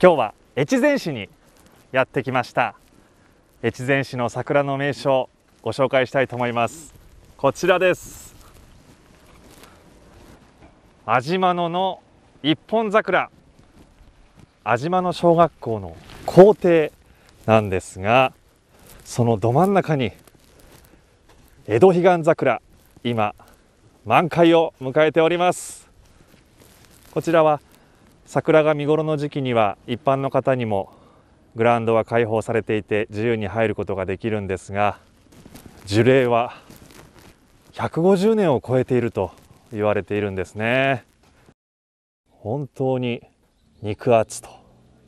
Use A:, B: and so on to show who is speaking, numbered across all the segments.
A: 今日は越前市にやってきました越前市の桜の名所ご紹介したいと思いますこちらです安島野の一本桜安島野小学校の校庭なんですがそのど真ん中に江戸彼岸桜今満開を迎えておりますこちらは桜が見頃の時期には一般の方にもグラウンドは開放されていて自由に入ることができるんですが樹齢は150年を超えていると言われているんですね本当に肉厚と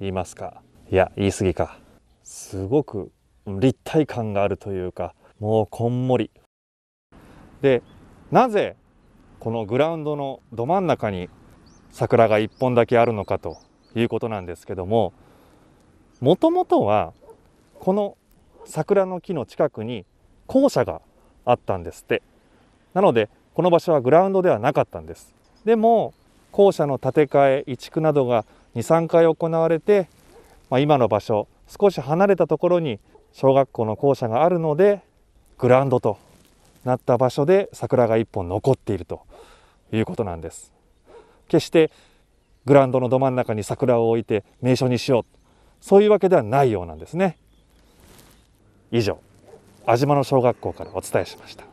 A: 言いますかいや言い過ぎかすごく立体感があるというかもうこんもりでなぜこのグラウンドのど真ん中に桜が1本だけあるのかということなんですけどももともとはこの桜の木の近くに校舎があったんですってなのでこの場所はグラウンドではなかったんですでも校舎の建て替え移築などが23回行われて、まあ、今の場所少し離れたところに小学校の校舎があるのでグラウンドとなった場所で桜が1本残っているということなんです決してグランドのど真ん中に桜を置いて名所にしようそういうわけではないようなんですね以上安島の小学校からお伝えしました